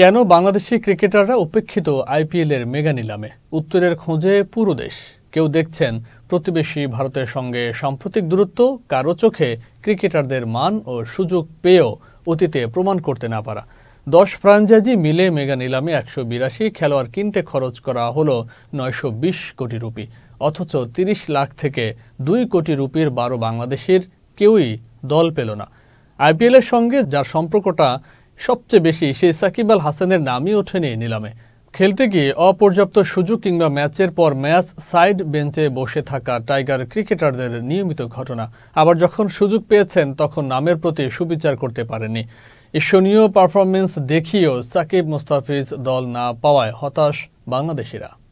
কেন বাংলাদেশি ক্রিকেটাররা উপেক্ষিত আইপিএলের মেগা নিলামে উত্তরের খোঁজে পুরো দেশ কেউ দেখছেন প্রতিবেশী ভারতের সঙ্গে সাম্প্রতিক দূরত্ব কারো চোখে ক্রিকেটারদের মান ও সুযোগ পেয়েও অতীতে প্রমাণ করতে না পারা দশ ফ্রাঞ্চাইজি মিলে মেগা নিলামে একশো বিরাশি খেলোয়াড় কিনতে খরচ করা হল নয়শো বিশ কোটি রুপি অথচ তিরিশ লাখ থেকে দুই কোটি রুপির বারো বাংলাদেশির কেউই দল পেল না আইপিএলের সঙ্গে যার সম্পর্কটা সবচেয়ে বেশি সেই সাকিব আল হাসানের নামই ওঠেনি নিলামে খেলতে গিয়ে অপর্যাপ্ত সুযোগ কিংবা ম্যাচের পর ম্যাচ সাইড বেঞ্চে বসে থাকা টাইগার ক্রিকেটারদের নিয়মিত ঘটনা আবার যখন সুযোগ পেয়েছেন তখন নামের প্রতি সুবিচার করতে পারেনি ঈর্ষণীয় পারফরমেন্স দেখিয়েও সাকিব মুস্তাফিজ দল না পাওয়ায় হতাশ বাংলাদেশিরা